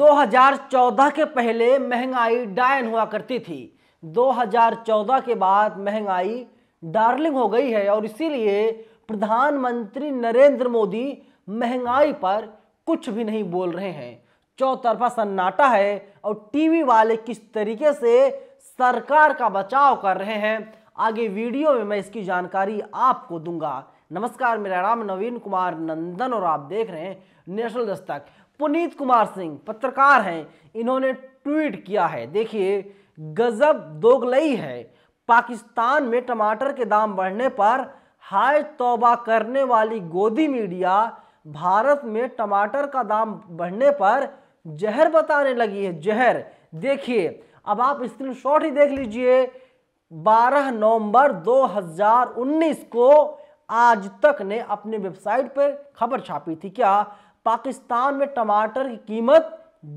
2014 के पहले महंगाई डायन हुआ करती थी 2014 के बाद महंगाई डार्लिंग हो गई है और इसीलिए प्रधानमंत्री नरेंद्र मोदी महंगाई पर कुछ भी नहीं बोल रहे हैं चौतरफा सन्नाटा है और टीवी वाले किस तरीके से सरकार का बचाव कर रहे हैं आगे वीडियो में मैं इसकी जानकारी आपको दूंगा नमस्कार मेरा नाम नवीन कुमार नंदन और आप देख रहे हैं नेशनल दस्तक पुनीत कुमार सिंह पत्रकार हैं इन्होंने ट्वीट किया है देखिए गजब दोगलई है पाकिस्तान में टमाटर के दाम बढ़ने पर हाय तौबा करने वाली गोदी मीडिया भारत में टमाटर का दाम बढ़ने पर जहर बताने लगी है जहर देखिए अब आप स्क्रीनशॉट ही देख लीजिए 12 नवंबर 2019 को आज तक ने अपने वेबसाइट पर खबर छापी थी क्या पाकिस्तान में टमाटर की कीमत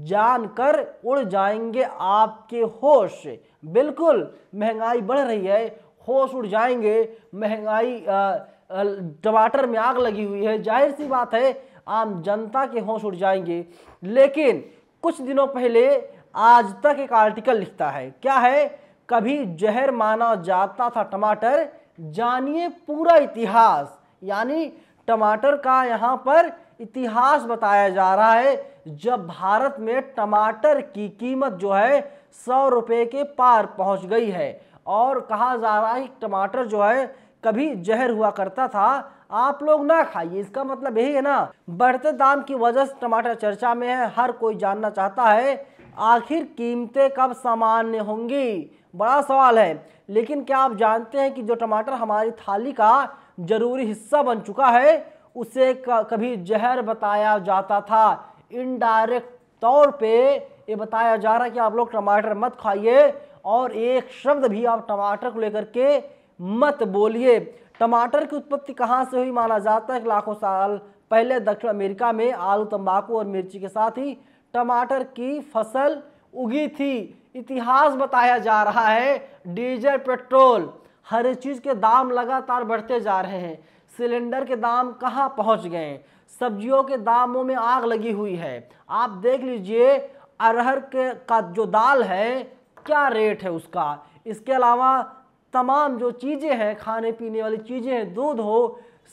जानकर उड़ जाएंगे आपके होश बिल्कुल महंगाई बढ़ रही है होश उड़ जाएंगे महंगाई टमाटर में आग लगी हुई है जाहिर सी बात है आम जनता के होश उड़ जाएंगे लेकिन कुछ दिनों पहले आज तक एक आर्टिकल लिखता है क्या है कभी जहर माना जाता था टमाटर जानिए पूरा इतिहास यानी टमाटर का यहाँ पर इतिहास बताया जा रहा है जब भारत में टमाटर की कीमत जो है सौ रुपये के पार पहुंच गई है और कहा जा रहा है टमाटर जो है कभी जहर हुआ करता था आप लोग ना खाइए इसका मतलब यही है ना बढ़ते दाम की वजह से टमाटर चर्चा में है हर कोई जानना चाहता है आखिर कीमतें कब सामान्य होंगी बड़ा सवाल है लेकिन क्या आप जानते हैं कि जो टमाटर हमारी थाली का ज़रूरी हिस्सा बन चुका है उसे कभी जहर बताया जाता था इनडायरेक्ट तौर पे ये बताया जा रहा है कि आप लोग टमाटर मत खाइए और एक शब्द भी आप टमाटर को लेकर के मत बोलिए टमाटर की उत्पत्ति कहाँ से हुई माना जाता है लाखों साल पहले दक्षिण अमेरिका में आलू तंबाकू और मिर्ची के साथ ही टमाटर की फसल उगी थी इतिहास बताया जा रहा है डीजल पेट्रोल हर चीज़ के दाम लगातार बढ़ते जा रहे हैं सिलेंडर के दाम कहाँ पहुँच गए सब्जियों के दामों में आग लगी हुई है आप देख लीजिए अरहर के का जो दाल है क्या रेट है उसका इसके अलावा तमाम जो चीज़ें हैं खाने पीने वाली चीज़ें हैं दूध हो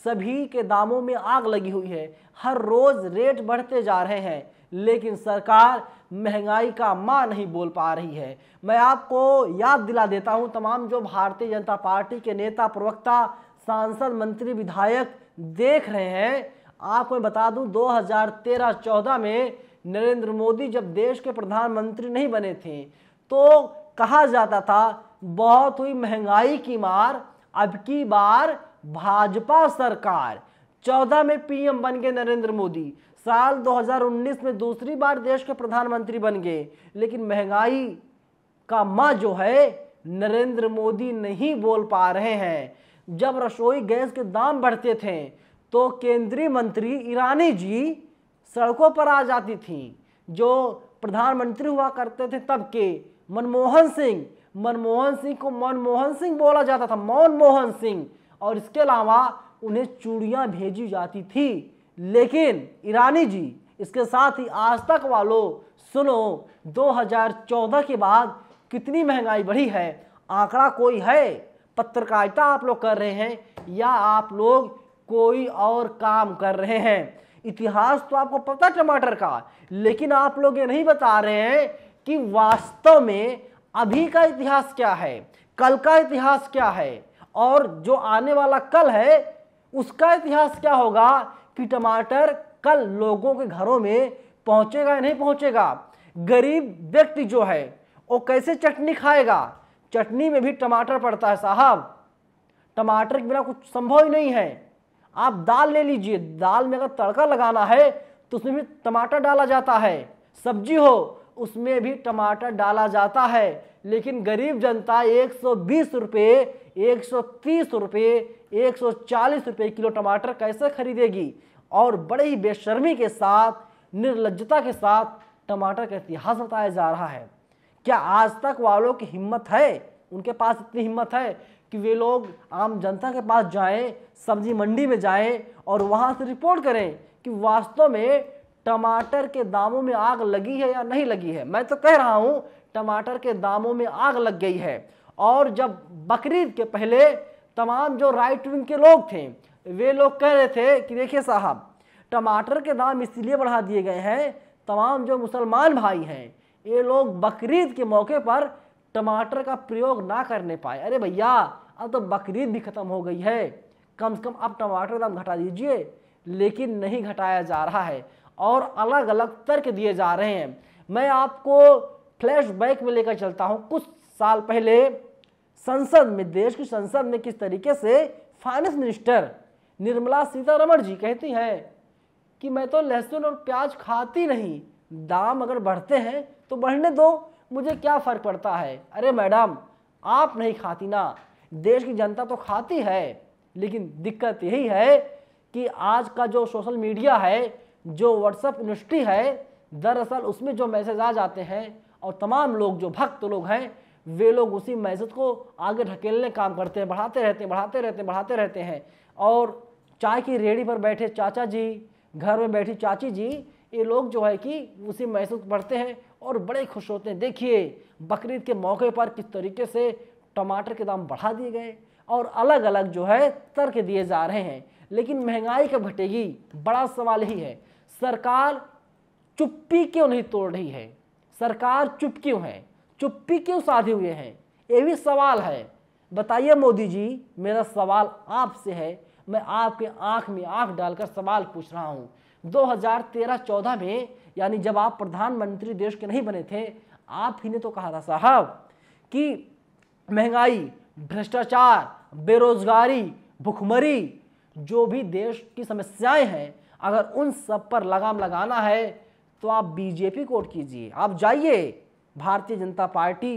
सभी के दामों में आग लगी हुई है हर रोज़ रेट बढ़ते जा रहे हैं लेकिन सरकार महंगाई का माँ नहीं बोल पा रही है मैं आपको याद दिला देता हूँ तमाम जो भारतीय जनता पार्टी के नेता प्रवक्ता सांसद मंत्री विधायक देख रहे हैं आपको मैं बता दूं 2013-14 में नरेंद्र मोदी जब देश के प्रधानमंत्री नहीं बने थे तो कहा जाता था बहुत हुई महंगाई की मार अब की बार भाजपा सरकार 14 में पीएम बन गए नरेंद्र मोदी साल 2019 में दूसरी बार देश के प्रधानमंत्री बन गए लेकिन महंगाई का माँ जो है नरेंद्र मोदी नहीं बोल पा रहे हैं जब रसोई गैस के दाम बढ़ते थे तो केंद्रीय मंत्री ईरानी जी सड़कों पर आ जाती थी जो प्रधानमंत्री हुआ करते थे तब के मनमोहन सिंह मनमोहन सिंह को मनमोहन सिंह बोला जाता था मनमोहन सिंह और इसके अलावा उन्हें चूड़ियाँ भेजी जाती थी लेकिन ईरानी जी इसके साथ ही आज तक वालों सुनो 2014 के बाद कितनी महंगाई बढ़ी है आंकड़ा कोई है पत्रकारिता आप लोग कर रहे हैं या आप लोग कोई और काम कर रहे हैं इतिहास तो आपको पता टमाटर का लेकिन आप लोग ये नहीं बता रहे हैं कि वास्तव में अभी का इतिहास क्या है कल का इतिहास क्या है और जो आने वाला कल है उसका इतिहास क्या होगा कि टमाटर कल लोगों के घरों में पहुंचेगा या नहीं पहुंचेगा गरीब व्यक्ति जो है वो कैसे चटनी खाएगा चटनी में भी टमाटर पड़ता है साहब टमाटर के बिना कुछ संभव ही नहीं है आप दाल ले लीजिए दाल में अगर तड़का लगाना है तो उसमें भी टमाटर डाला जाता है सब्जी हो उसमें भी टमाटर डाला जाता है लेकिन गरीब जनता एक सौ बीस रुपये एक सौ तीस रुपये एक सौ चालीस रुपये किलो टमाटर कैसे खरीदेगी और बड़े ही बेशर्मी के साथ निर्लजता के साथ टमाटर का इतिहास बताया जा रहा है क्या आज तक वालों की हिम्मत है उनके पास इतनी हिम्मत है कि वे लोग आम जनता के पास जाएं सब्जी मंडी में जाएं और वहाँ से रिपोर्ट करें कि वास्तव में टमाटर के दामों में आग लगी है या नहीं लगी है मैं तो कह रहा हूँ टमाटर के दामों में आग लग गई है और जब बकरीद के पहले तमाम जो राइट विंग के लोग थे वे लोग कह रहे थे कि देखिए साहब टमाटर के दाम इसलिए बढ़ा दिए गए हैं तमाम जो मुसलमान भाई हैं ये लोग बकरीद के मौके पर टमाटर का प्रयोग ना करने पाए अरे भैया अब तो बकरीद भी ख़त्म हो गई है कम से कम आप टमाटर का दाम घटा दीजिए लेकिन नहीं घटाया जा रहा है और अलग अलग तर्क दिए जा रहे हैं मैं आपको फ्लैशबैक में लेकर चलता हूँ कुछ साल पहले संसद में देश की संसद में किस तरीके से फाइनेंस मिनिस्टर निर्मला सीतारमण जी कहती हैं कि मैं तो लहसुन और प्याज खाती नहीं दाम अगर बढ़ते हैं तो बढ़ने दो मुझे क्या फ़र्क पड़ता है अरे मैडम आप नहीं खाती ना देश की जनता तो खाती है लेकिन दिक्कत यही है कि आज का जो सोशल मीडिया है जो व्हाट्सअप यूनिवर्सिटी है दरअसल उसमें जो मैसेज आ जाते हैं और तमाम लोग जो भक्त लोग हैं वे लोग उसी मैसेज को आगे ढकेलने काम करते हैं बढ़ाते रहते हैं बढ़ाते रहते हैं बढ़ाते रहते हैं और चाय की रेड़ी पर बैठे चाचा जी घर में बैठी चाची जी ये लोग जो है कि उसी महसूस बढ़ते हैं और बड़े खुश होते हैं देखिए बकरीद के मौके पर किस तरीके से टमाटर के दाम बढ़ा दिए गए और अलग अलग जो है तर्क दिए जा रहे हैं लेकिन महंगाई कब घटेगी बड़ा सवाल ही है सरकार चुप्पी क्यों नहीं तोड़ रही है सरकार चुप क्यों है चुप्पी क्यों साधे हुए हैं ये भी सवाल है बताइए मोदी जी मेरा सवाल आपसे है मैं आपके आंख में आंख डालकर सवाल पूछ रहा हूँ 2013-14 में यानी जब आप प्रधानमंत्री देश के नहीं बने थे आप ही ने तो कहा था साहब कि महंगाई भ्रष्टाचार बेरोजगारी भुखमरी जो भी देश की समस्याएं हैं अगर उन सब पर लगाम लगाना है तो आप बीजेपी को वोट कीजिए आप जाइए भारतीय जनता पार्टी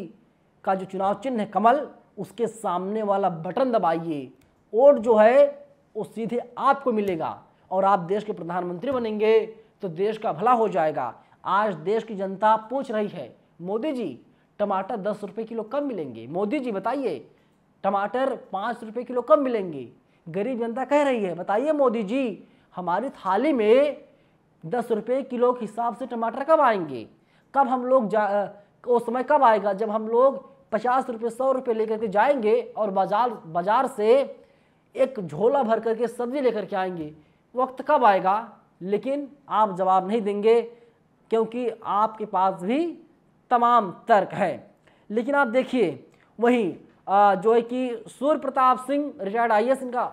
का जो चुनाव चिन्ह है कमल उसके सामने वाला बटन दबाइए वोट जो है वो सीधे आपको मिलेगा और आप देश के प्रधानमंत्री बनेंगे तो देश का भला हो जाएगा आज देश की जनता पूछ रही है मोदी जी टमाटर दस रुपये किलो कम मिलेंगे मोदी जी बताइए टमाटर पाँच रुपये किलो कम मिलेंगे गरीब जनता कह रही है बताइए मोदी जी हमारी थाली में दस रुपये किलो के हिसाब से टमाटर कब आएंगे कब हम लोग जा वो समय कब आएगा जब हम लोग पचास रुपये सौ रुपये लेकर के जाएंगे और बाजार बाजार से एक झोला भर करके सब्जी लेकर के आएंगे वक्त कब आएगा लेकिन आप जवाब नहीं देंगे क्योंकि आपके पास भी तमाम तर्क है लेकिन आप देखिए वहीं जो है कि सूर्य प्रताप सिंह रिटायर्ड आई इनका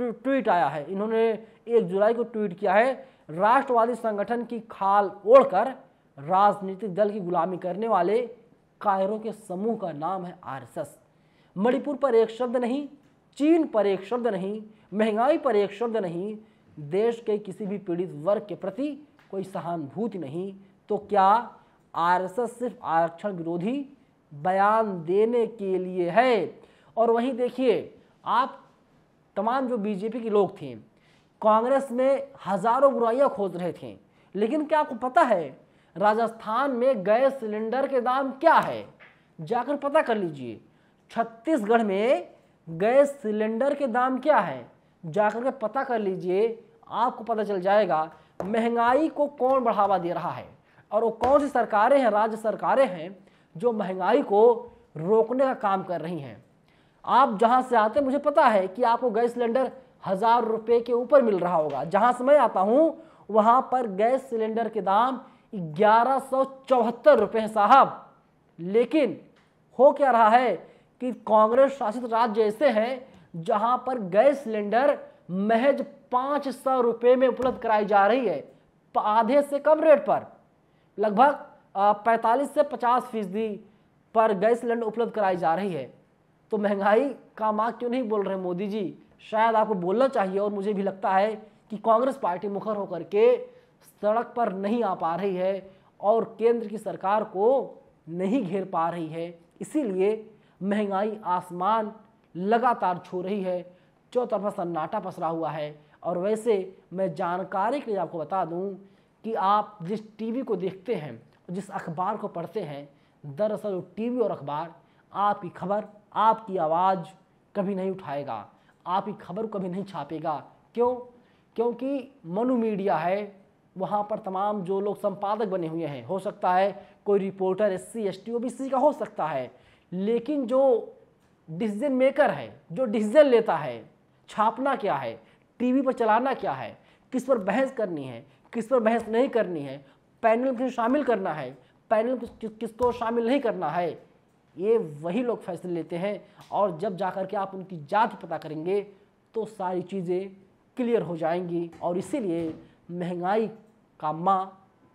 ट्वीट आया है इन्होंने एक जुलाई को ट्वीट किया है राष्ट्रवादी संगठन की खाल ओढ़कर राजनीतिक दल की गुलामी करने वाले कायरों के समूह का नाम है आरएसएस मणिपुर पर एक शब्द नहीं चीन पर एक शब्द नहीं महंगाई पर एक शब्द नहीं देश के किसी भी पीड़ित वर्ग के प्रति कोई सहानुभूति नहीं तो क्या आरएसएस सिर्फ आरक्षण विरोधी बयान देने के लिए है और वहीं देखिए आप तमाम जो बीजेपी के लोग थे कांग्रेस में हजारों बुराइयां खोज रहे थे लेकिन क्या आपको पता है राजस्थान में गैस सिलेंडर के दाम क्या है जाकर पता कर लीजिए छत्तीसगढ़ में गैस सिलेंडर के दाम क्या है जाकर के पता कर लीजिए आपको पता चल जाएगा महंगाई को कौन बढ़ावा दे रहा है और वो कौन सी सरकारें हैं राज्य सरकारें हैं जो महंगाई को रोकने का काम कर रही हैं आप जहाँ से आते मुझे पता है कि आपको गैस सिलेंडर हज़ार रुपये के ऊपर मिल रहा होगा जहाँ से मैं आता हूँ वहाँ पर गैस सिलेंडर के दाम ग्यारह सौ चौहत्तर रुपए हैं साहब लेकिन हो क्या रहा है कि कांग्रेस शासित राज्य ऐसे हैं जहां पर गैस सिलेंडर महज पाँच सौ रुपये में उपलब्ध कराई जा रही है आधे से कम रेट पर लगभग पैंतालीस से पचास फीसदी पर गैस सिलेंडर उपलब्ध कराई जा रही है तो महंगाई का माँ क्यों नहीं बोल रहे मोदी जी शायद आपको बोलना चाहिए और मुझे भी लगता है कि कांग्रेस पार्टी मुखर होकर के सड़क पर नहीं आ पा रही है और केंद्र की सरकार को नहीं घेर पा रही है इसीलिए महंगाई आसमान लगातार छू रही है चौतरफा सन्नाटा पसरा हुआ है और वैसे मैं जानकारी के लिए आपको बता दूं कि आप जिस टीवी को देखते हैं जिस अखबार को पढ़ते हैं दरअसल टीवी और अखबार आपकी खबर आपकी आवाज़ कभी नहीं उठाएगा आपकी खबर कभी नहीं छापेगा क्यों क्योंकि मनु मीडिया है वहाँ पर तमाम जो लोग संपादक बने हुए हैं हो सकता है कोई reporter S C S T O B C का हो सकता है लेकिन जो डिसीजन मेकर है जो डिसीजन लेता है छापना क्या है टीवी पर चलाना क्या है किस पर बहस करनी है किस पर बहस नहीं करनी है पैनल किस शामिल करना है पैनल किसको शामिल नहीं करना है ये वही लोग फैसले लेते हैं और जब जा कर के आप उनकी जात पता करेंगे तो सारी चीज़ें क्लियर हो जाएंगी और इसीलिए महंगाई का माँ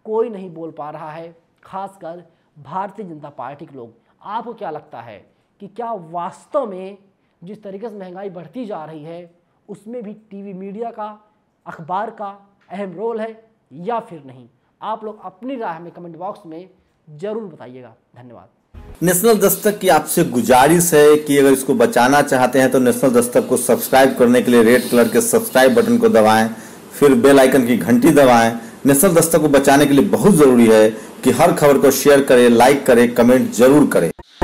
कोई नहीं बोल पा रहा है खासकर भारतीय जनता पार्टी के लोग आपको क्या लगता है कि क्या वास्तव में जिस तरीके से महंगाई बढ़ती जा रही है उसमें भी टीवी मीडिया का अखबार का अहम रोल है या फिर नहीं आप लोग अपनी राय में कमेंट बॉक्स में ज़रूर बताइएगा धन्यवाद नेशनल दस्तक की आपसे गुजारिश है कि अगर इसको बचाना चाहते हैं तो नेशनल दस्तक को सब्सक्राइब करने के लिए रेड कलर के सब्सक्राइब बटन को दबाएं फिर बेल आइकन की घंटी दबाएं नेशनल दस्तक को बचाने के लिए बहुत ज़रूरी है कि हर खबर को शेयर करें लाइक करें कमेंट जरूर करें